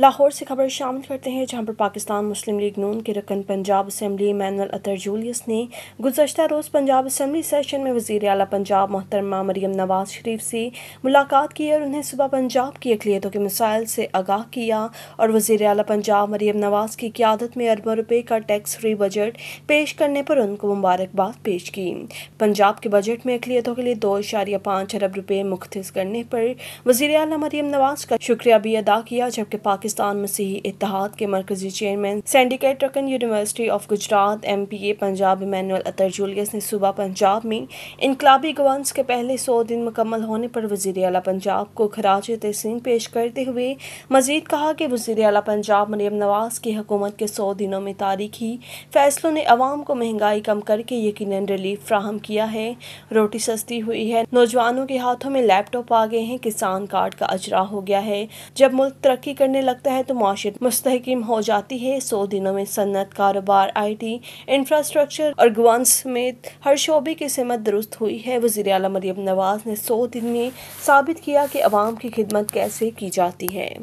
लाहौर से खबर शामिल करते हैं जहां पर पाकिस्तान मुस्लिम लीग नून के रकन Punjab assembly Manuel Athar Julius ने गुजशत रोज़ पंजाब असम्बली सेशन में वजीर अला पंजाब मोहतरमा मरीम नवाज शरीफ से मुलाकात की और उन्हें सुबह पंजाब की अकलीतों के मिसाइल से आगाह किया और वजीर अला पंजाब मरीम नवाज की क्यादत में अरबों रुपये का टैक्स फ्री बजट पेश करने पर उनको मुबारकबाद पेश की पंजाब के बजट में अकलीतों के लिए दो इशारिया पाँच अरब रुपये मुख्त करने पर वजीर अला मरीम नवाज का शुक्रिया भी अदा किया जबकि पाकिस्तान पाकिस्तान मसीही इतिहाद के मरकजी चेयरमैन सेंडिकेट रकन university of Gujrat M P A Punjab Emmanuel Athar Julius ने सुबह पंजाब में इनकलाबी गवर्नस के पहले सौ दिन मुकम्मल होने पर वजीर अला पंजाब को खराज तहसीन पेश करते हुए मजीद कहा कि वजीर अला पंजाब मरियम नवाज की हकूमत के सौ दिनों में तारीखी फैसलों ने अवाम को महंगाई कम करके यकीन रिलीफ फ्राहम किया है रोटी सस्ती हुई है नौजवानों के हाथों में लैपटॉप आ गए हैं किसान कार्ड का अजरा हो गया है जब मुल्क तरक्की करने लगा लगता है तो माशत मुस्तकम हो जाती है सौ दिनों में सन्नत कारोबार आई टी इंफ्रास्ट्रक्चर और गुआन समेत हर शोबे की समत दुरुस्त हुई है वजीर अला मरियम नवाज ने सौ दिन में साबित किया कि आवाम की खिदमत कैसे की जाती है